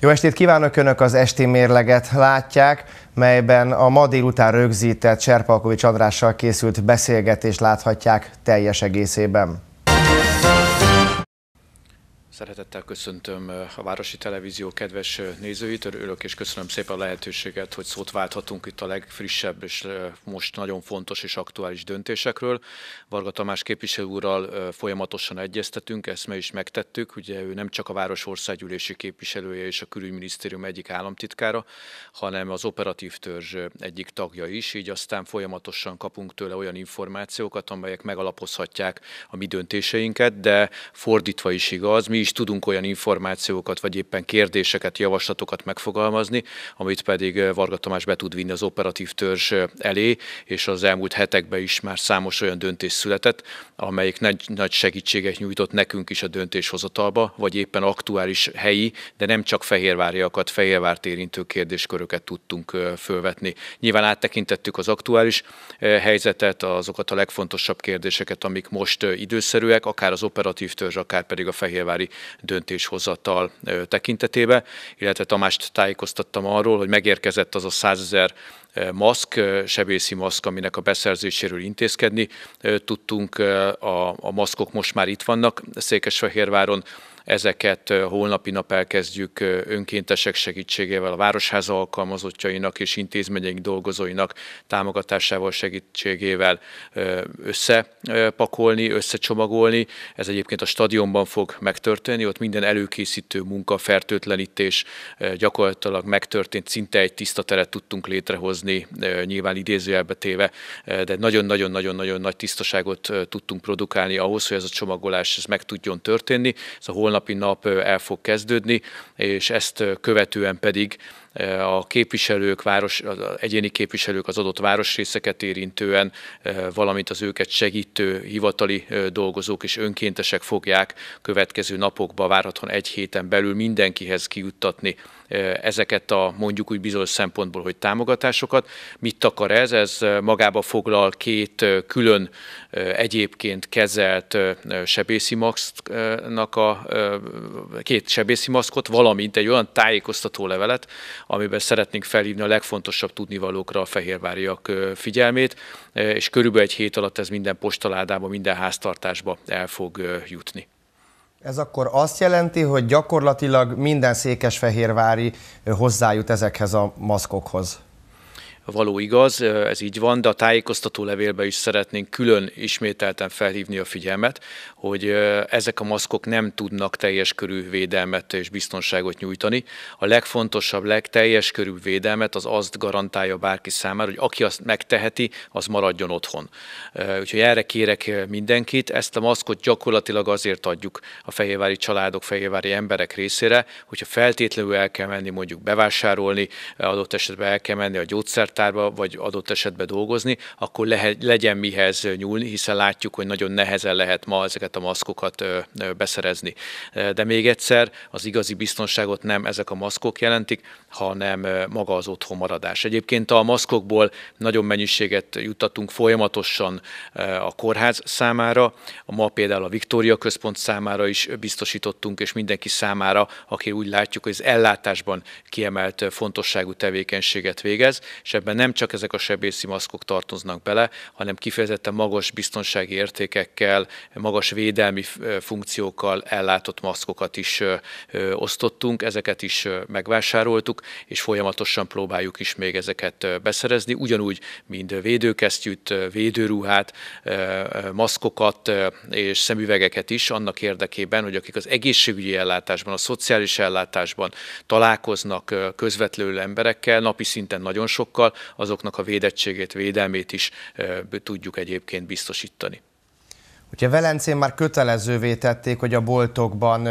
Jó estét kívánok Önök az esti mérleget látják, melyben a ma délután rögzített Cserpalkovics Andrással készült beszélgetést láthatják teljes egészében. Szeretettel köszöntöm a Városi Televízió kedves nézőit. Örülök és köszönöm szépen a lehetőséget, hogy szót válthatunk itt a legfrissebb és most nagyon fontos és aktuális döntésekről. Varga Tamás képviselő úrral folyamatosan egyeztetünk, ezt meg is megtettük. Ugye ő nem csak a Város Országgyűlési képviselője és a Külügyminisztérium egyik államtitkára, hanem az operatív törzs egyik tagja is, így aztán folyamatosan kapunk tőle olyan információkat, amelyek megalapozhatják a mi döntéseinket, de fordítva is igaz, mi is tudunk olyan információkat, vagy éppen kérdéseket, javaslatokat megfogalmazni, amit pedig Varga Tamás be tud vinni az operatív törzs elé, és az elmúlt hetekben is már számos olyan döntés született, amelyik nagy, nagy segítséget nyújtott nekünk is a döntéshozatalba, vagy éppen aktuális helyi, de nem csak fehérváriakat, fehérvárt érintő kérdésköröket tudtunk fölvetni. Nyilván áttekintettük az aktuális helyzetet, azokat a legfontosabb kérdéseket, amik most időszerűek, akár az operatív törzs, akár pedig a fehérvári döntéshozatal tekintetébe, illetve Tamást tájékoztattam arról, hogy megérkezett az a 100 ezer maszk, sebészi maszk, aminek a beszerzéséről intézkedni tudtunk. A, a maszkok most már itt vannak Székesfehérváron, Ezeket holnapi nap elkezdjük önkéntesek segítségével, a Városház alkalmazottjainak és intézményeink dolgozóinak támogatásával, segítségével összepakolni, összecsomagolni. Ez egyébként a stadionban fog megtörténni, ott minden előkészítő munka, fertőtlenítés gyakorlatilag megtörtént, szinte egy tiszta teret tudtunk létrehozni, nyilván idézőjelbe téve, de nagyon-nagyon-nagyon-nagyon nagy tisztaságot tudtunk produkálni ahhoz, hogy ez a csomagolás ez meg tudjon történni. Ez a holnap holnapi nap el fog kezdődni, és ezt követően pedig a képviselők, város, az egyéni képviselők az adott városrészeket érintően, valamint az őket segítő hivatali dolgozók és önkéntesek fogják következő napokban, várhatóan egy héten belül mindenkihez kijuttatni ezeket a mondjuk úgy bizonyos szempontból, hogy támogatásokat. Mit akar ez? Ez magába foglal két külön egyébként kezelt sebészi maszknak a két sebészi maszkot, valamint egy olyan tájékoztató levelet, amiben szeretnénk felhívni a legfontosabb tudnivalókra a fehérváriak figyelmét, és körülbelül egy hét alatt ez minden postaládába, minden háztartásba el fog jutni. Ez akkor azt jelenti, hogy gyakorlatilag minden székesfehérvári hozzájut ezekhez a maszkokhoz való igaz, ez így van, de a tájékoztató levélbe is szeretnénk külön ismételten felhívni a figyelmet, hogy ezek a maszkok nem tudnak teljes körű védelmet és biztonságot nyújtani. A legfontosabb, legteljes körű védelmet az azt garantálja bárki számára, hogy aki azt megteheti, az maradjon otthon. Úgyhogy erre kérek mindenkit, ezt a maszkot gyakorlatilag azért adjuk a fehérvári családok, fehérvári emberek részére, hogyha feltétlenül el kell menni mondjuk bevásárolni, adott esetben el kell menni a gyógyszert könyvtárba, vagy adott esetben dolgozni, akkor lehet, legyen mihez nyúlni, hiszen látjuk, hogy nagyon nehezen lehet ma ezeket a maszkokat beszerezni. De még egyszer, az igazi biztonságot nem ezek a maszkok jelentik, hanem maga az otthon maradás. Egyébként a maszkokból nagyon mennyiséget juttatunk folyamatosan a kórház számára, ma például a Viktória Központ számára is biztosítottunk, és mindenki számára, aki úgy látjuk, hogy az ellátásban kiemelt fontosságú tevékenységet végez, és ebben nem csak ezek a sebészi maszkok tartoznak bele, hanem kifejezetten magas biztonsági értékekkel, magas védelmi funkciókkal ellátott maszkokat is osztottunk, ezeket is megvásároltuk, és folyamatosan próbáljuk is még ezeket beszerezni, ugyanúgy, mint védőkesztyűt, védőruhát, maszkokat és szemüvegeket is annak érdekében, hogy akik az egészségügyi ellátásban, a szociális ellátásban találkoznak közvetlenül emberekkel, napi szinten nagyon sokkal, azoknak a védettségét, védelmét is tudjuk egyébként biztosítani. Ugye Velencén már kötelezővé tették, hogy a boltokban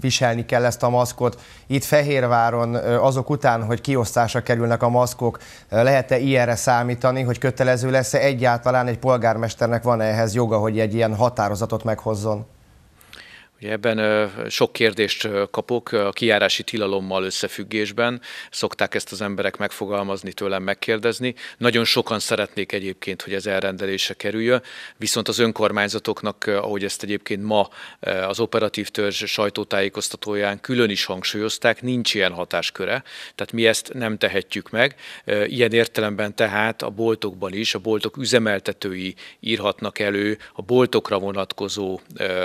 viselni kell ezt a maszkot. Itt Fehérváron azok után, hogy kiosztásra kerülnek a maszkok, lehet-e ilyenre számítani, hogy kötelező lesz-e egyáltalán egy polgármesternek van -e ehhez joga, hogy egy ilyen határozatot meghozzon? Ugye ebben sok kérdést kapok a kijárási tilalommal összefüggésben. Szokták ezt az emberek megfogalmazni, tőlem megkérdezni. Nagyon sokan szeretnék egyébként, hogy ez elrendelése kerüljön, viszont az önkormányzatoknak, ahogy ezt egyébként ma az operatív törzs sajtótájékoztatóján külön is hangsúlyozták, nincs ilyen hatásköre. Tehát mi ezt nem tehetjük meg. Ilyen értelemben tehát a boltokban is, a boltok üzemeltetői írhatnak elő a boltokra vonatkozó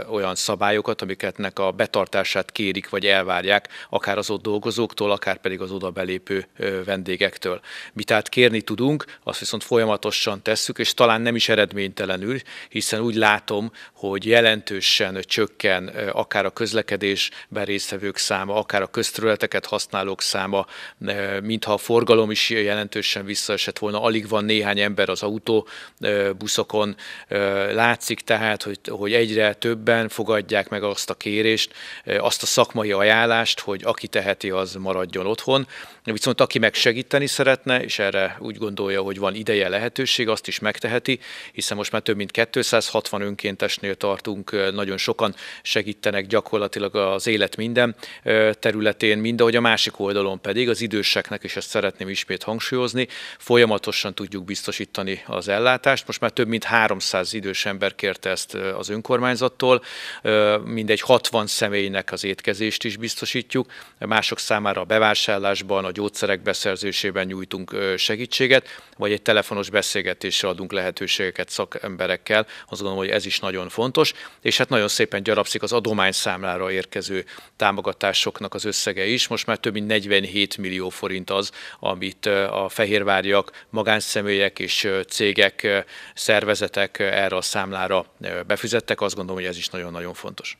olyan szabályokat, amiketnek a betartását kérik vagy elvárják, akár az ott dolgozóktól, akár pedig az oda belépő vendégektől. Mi tehát kérni tudunk, azt viszont folyamatosan tesszük, és talán nem is eredménytelenül, hiszen úgy látom, hogy jelentősen csökken akár a közlekedésben résztvevők száma, akár a közterületeket használók száma, mintha a forgalom is jelentősen visszaesett volna, alig van néhány ember az autó buszokon. Látszik tehát, hogy, hogy egyre többen fogadják meg a azt a kérést, azt a szakmai ajánlást, hogy aki teheti, az maradjon otthon. Viszont aki meg segíteni szeretne, és erre úgy gondolja, hogy van ideje, lehetőség, azt is megteheti, hiszen most már több mint 260 önkéntesnél tartunk, nagyon sokan segítenek gyakorlatilag az élet minden területén, mind ahogy a másik oldalon pedig az időseknek, és ezt szeretném ismét hangsúlyozni, folyamatosan tudjuk biztosítani az ellátást. Most már több mint 300 idős ember kérte ezt az önkormányzattól, mindegy 60 személynek az étkezést is biztosítjuk, mások számára a bevásárlásban, a gyógyszerek beszerzésében nyújtunk segítséget, vagy egy telefonos beszélgetésre adunk lehetőségeket szakemberekkel. Azt gondolom, hogy ez is nagyon fontos, és hát nagyon szépen gyarapszik az adományszámlára érkező támogatásoknak az összege is. Most már több mint 47 millió forint az, amit a fehérváriak, magánszemélyek és cégek, szervezetek erre a számlára befizettek. Azt gondolom, hogy ez is nagyon-nagyon fontos.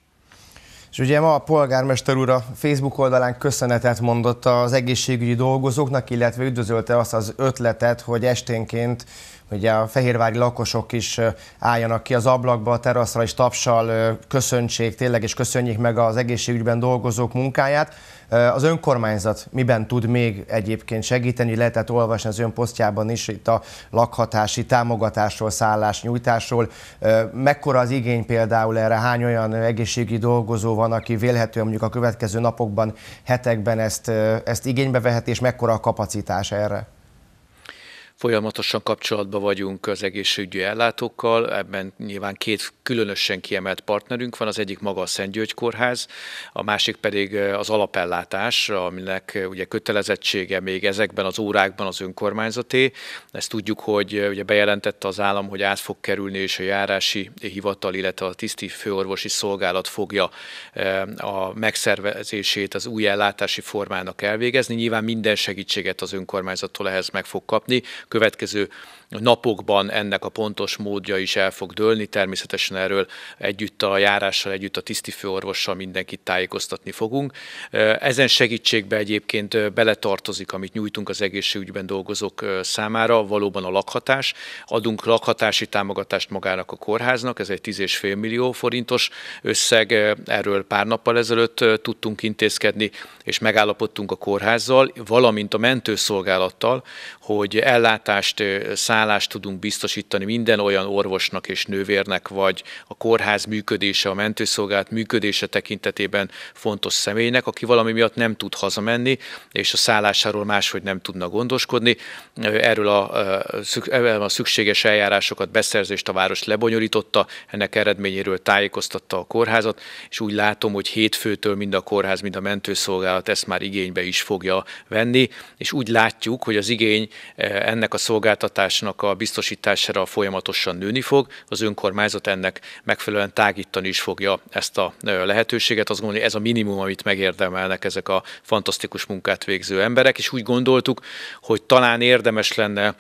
És ugye ma a polgármester úr a Facebook oldalán köszönetet mondott az egészségügyi dolgozóknak, illetve üdvözölte azt az ötletet, hogy esténként ugye a fehérvári lakosok is álljanak ki az ablakba, a teraszra és tapsal köszöntsék tényleg, és köszönjék meg az egészségügyben dolgozók munkáját. Az önkormányzat miben tud még egyébként segíteni? Lehetett olvasni az önposztjában is itt a lakhatási támogatásról, szállásnyújtásról. Mekkora az igény például erre? Hány olyan egészségügyi dolgozó van, aki vélhetően mondjuk a következő napokban, hetekben ezt, ezt igénybe veheti, és mekkora a kapacitás erre? Folyamatosan kapcsolatban vagyunk az egészségügyi ellátókkal, ebben nyilván két különösen kiemelt partnerünk van, az egyik maga a Szent György Kórház, a másik pedig az alapellátás, aminek ugye kötelezettsége még ezekben az órákban az önkormányzaté. Ezt tudjuk, hogy ugye bejelentette az állam, hogy át fog kerülni, és a járási hivatal, illetve a tiszti főorvosi szolgálat fogja a megszervezését az új ellátási formának elvégezni. Nyilván minden segítséget az önkormányzattól ehhez meg fog kapni következő napokban ennek a pontos módja is el fog dőlni. Természetesen erről együtt a járással, együtt a tisztifőorvossal mindenkit tájékoztatni fogunk. Ezen segítségbe egyébként beletartozik, amit nyújtunk az egészségügyben dolgozók számára, valóban a lakhatás. Adunk lakhatási támogatást magának a kórháznak, ez egy 10,5 millió forintos összeg, erről pár nappal ezelőtt tudtunk intézkedni, és megállapodtunk a kórházzal, valamint a mentőszolgálattal, hogy ellátást számára állást tudunk biztosítani minden olyan orvosnak és nővérnek, vagy a kórház működése, a mentőszolgált működése tekintetében fontos személynek, aki valami miatt nem tud hazamenni, és a szállásáról máshogy nem tudna gondoskodni. Erről a, a szükséges eljárásokat, beszerzést a város lebonyolította, ennek eredményéről tájékoztatta a kórházat, és úgy látom, hogy hétfőtől mind a kórház, mind a mentőszolgálat ezt már igénybe is fogja venni, és úgy látjuk, hogy az igény ennek a szolgáltatásnak támogatásának a biztosítására folyamatosan nőni fog, az önkormányzat ennek megfelelően tágítani is fogja ezt a lehetőséget. Azt gondolom, hogy ez a minimum, amit megérdemelnek ezek a fantasztikus munkát végző emberek, és úgy gondoltuk, hogy talán érdemes lenne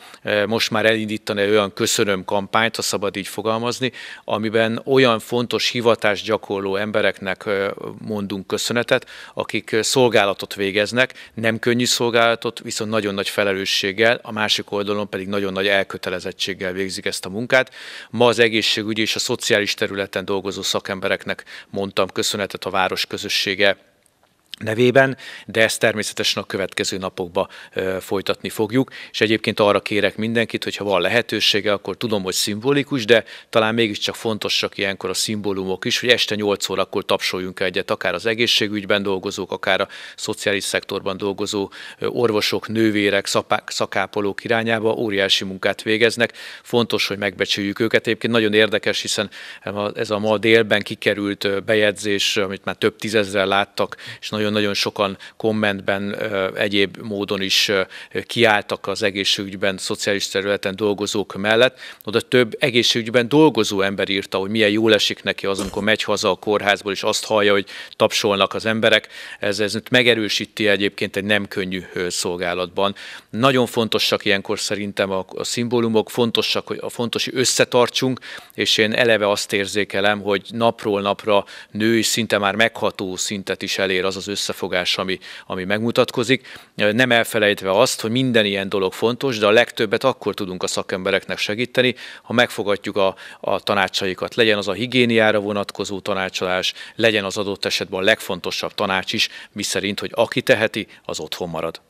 most már elindítani olyan köszönöm kampányt, ha szabad így fogalmazni, amiben olyan fontos hivatás gyakorló embereknek mondunk köszönetet, akik szolgálatot végeznek, nem könnyű szolgálatot, viszont nagyon nagy felelősséggel, a másik oldalon pedig nagyon nagy elkötelezettséggel végzik ezt a munkát. Ma az egészségügyi és a szociális területen dolgozó szakembereknek mondtam köszönetet a város közössége nevében, de ezt természetesen a következő napokba ö, folytatni fogjuk, és egyébként arra kérek mindenkit, hogyha van lehetősége, akkor tudom, hogy szimbolikus, de talán mégiscsak fontosak ilyenkor a szimbólumok is, hogy este 8 órakor tapsoljunk egyet, akár az egészségügyben dolgozók, akár a szociális szektorban dolgozó orvosok, nővérek, szapák, szakápolók irányába óriási munkát végeznek. Fontos, hogy megbecsüljük őket. Egyébként nagyon érdekes, hiszen ez a ma délben kikerült bejegyzés, amit már több tízezre láttak, és nagyon nagyon-nagyon sokan kommentben egyéb módon is kiálltak az egészségügyben, szociális területen dolgozók mellett. Oda több egészségügyben dolgozó ember írta, hogy milyen jól esik neki az, amikor megy haza a kórházból, és azt hallja, hogy tapsolnak az emberek. Ez, ez megerősíti egyébként egy nem könnyű szolgálatban. Nagyon fontosak ilyenkor szerintem a, a szimbólumok, fontosak, hogy a fontos, hogy összetartsunk, és én eleve azt érzékelem, hogy napról napra nő, és szinte már megható szintet is elér az az összefogás, ami, ami megmutatkozik. Nem elfelejtve azt, hogy minden ilyen dolog fontos, de a legtöbbet akkor tudunk a szakembereknek segíteni, ha megfogadjuk a, a tanácsaikat. Legyen az a higiéniára vonatkozó tanácsolás, legyen az adott esetben a legfontosabb tanács is, miszerint, hogy aki teheti, az otthon marad.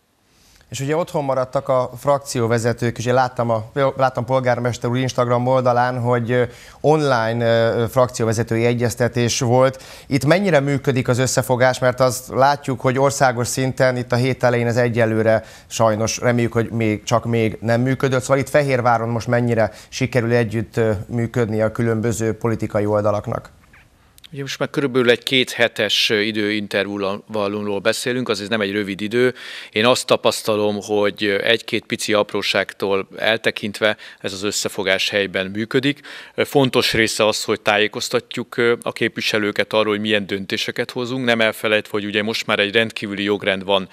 És ugye otthon maradtak a frakcióvezetők, és én láttam, a, láttam polgármester úr Instagram oldalán, hogy online frakcióvezetői egyeztetés volt. Itt mennyire működik az összefogás, mert azt látjuk, hogy országos szinten itt a hét elején ez egyelőre sajnos reméljük, hogy még csak még nem működött. Szóval itt Fehérváron most mennyire sikerül együtt működni a különböző politikai oldalaknak? Ugye most már körülbelül egy két hetes időintervallumról beszélünk, azért nem egy rövid idő. Én azt tapasztalom, hogy egy-két pici apróságtól eltekintve ez az összefogás helyben működik. Fontos része az, hogy tájékoztatjuk a képviselőket arról, hogy milyen döntéseket hozunk. Nem elfelejtve, hogy ugye most már egy rendkívüli jogrend van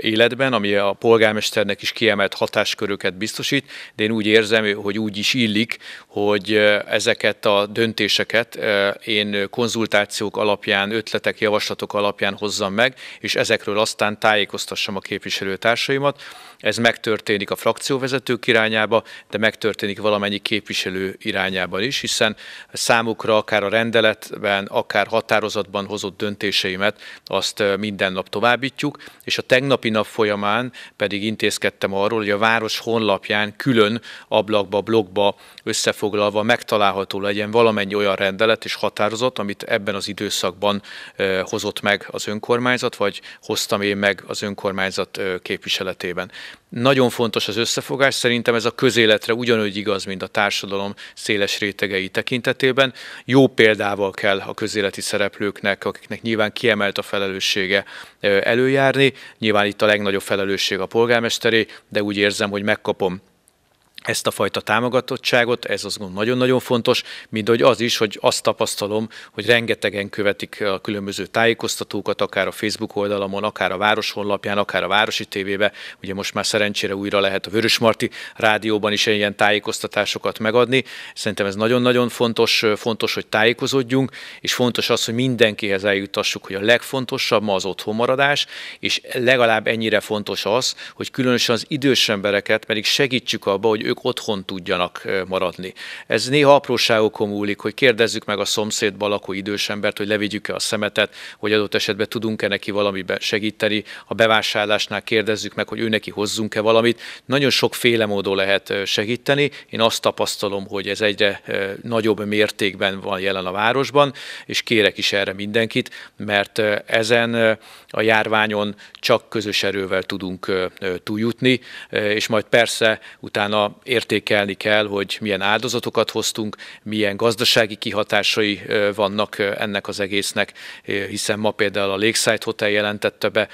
életben, ami a polgármesternek is kiemelt hatásköröket biztosít, de én úgy érzem, hogy úgy is illik, hogy ezeket a döntéseket én konzultációk alapján, ötletek, javaslatok alapján hozzam meg, és ezekről aztán tájékoztassam a képviselőtársaimat. Ez megtörténik a frakcióvezetők irányába, de megtörténik valamennyi képviselő irányában is, hiszen számukra akár a rendeletben, akár határozatban hozott döntéseimet azt minden nap továbbítjuk, és a tegnapi nap folyamán pedig intézkedtem arról, hogy a város honlapján külön ablakba, blogba összefoglalva megtalálható legyen valamennyi olyan rendelet és határozat, amit amit ebben az időszakban hozott meg az önkormányzat, vagy hoztam én meg az önkormányzat képviseletében. Nagyon fontos az összefogás, szerintem ez a közéletre ugyanúgy igaz, mint a társadalom széles rétegei tekintetében. Jó példával kell a közéleti szereplőknek, akiknek nyilván kiemelt a felelőssége előjárni. Nyilván itt a legnagyobb felelősség a polgármesteré, de úgy érzem, hogy megkapom ezt a fajta támogatottságot, ez az, gond nagyon-nagyon fontos, mint hogy az is, hogy azt tapasztalom, hogy rengetegen követik a különböző tájékoztatókat, akár a Facebook oldalamon, akár a város honlapján, akár a városi tévébe. Ugye most már szerencsére újra lehet a Vörösmarty rádióban is ilyen tájékoztatásokat megadni. Szerintem ez nagyon-nagyon fontos, fontos, hogy tájékozódjunk, és fontos az, hogy mindenkihez eljutassuk, hogy a legfontosabb ma az otthonmaradás, és legalább ennyire fontos az, hogy különösen az idős embereket pedig segítsük abba, hogy ők ők otthon tudjanak maradni. Ez néha apróságokon múlik, hogy kérdezzük meg a szomszédba lakó idős embert, hogy levigyük-e a szemetet, hogy adott esetben tudunk-e neki valamiben segíteni. A bevásárlásnál kérdezzük meg, hogy ő neki hozzunk-e valamit. Nagyon sokféle módon lehet segíteni. Én azt tapasztalom, hogy ez egyre nagyobb mértékben van jelen a városban, és kérek is erre mindenkit, mert ezen a járványon csak közös erővel tudunk túljutni, és majd persze utána értékelni kell, hogy milyen áldozatokat hoztunk, milyen gazdasági kihatásai vannak ennek az egésznek, hiszen ma például a Lakeside Hotel jelentette be,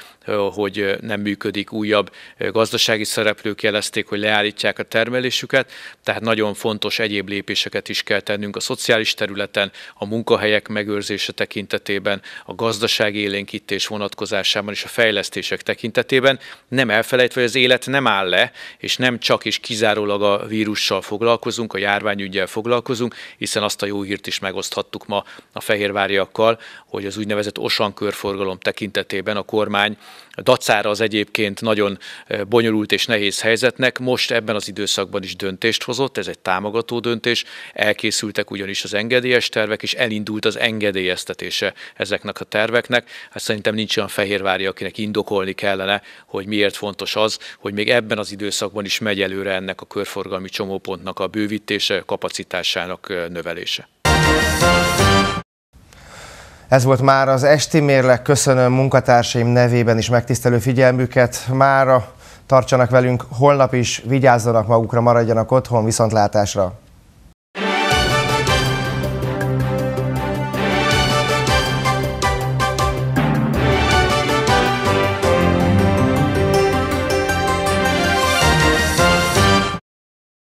hogy nem működik újabb gazdasági szereplők jelezték, hogy leállítják a termelésüket, tehát nagyon fontos egyéb lépéseket is kell tennünk a szociális területen, a munkahelyek megőrzése tekintetében, a gazdasági élénkítés vonatkozásában és a fejlesztések tekintetében, nem elfelejtve, hogy az élet nem áll le, és nem csak is kizárólag kizárólag a vírussal foglalkozunk, a járványügyel foglalkozunk, hiszen azt a jó hírt is megoszthattuk ma a fehérváriakkal, hogy az úgynevezett osan körforgalom tekintetében a kormány dacára az egyébként nagyon eh, bonyolult és nehéz helyzetnek most ebben az időszakban is döntést hozott, ez egy támogató döntés, elkészültek ugyanis az engedélyes tervek, és elindult az engedélyeztetése ezeknek a terveknek. Hát szerintem nincs olyan fehérvári, akinek indokolni kellene, hogy miért fontos az, hogy még ebben az időszakban is megy előre ennek a kör körforgalmi csomópontnak a bővítése, kapacitásának növelése. Ez volt már az esti mérleg. Köszönöm munkatársaim nevében is megtisztelő figyelmüket. Mára tartsanak velünk, holnap is vigyázzanak magukra, maradjanak otthon, viszontlátásra!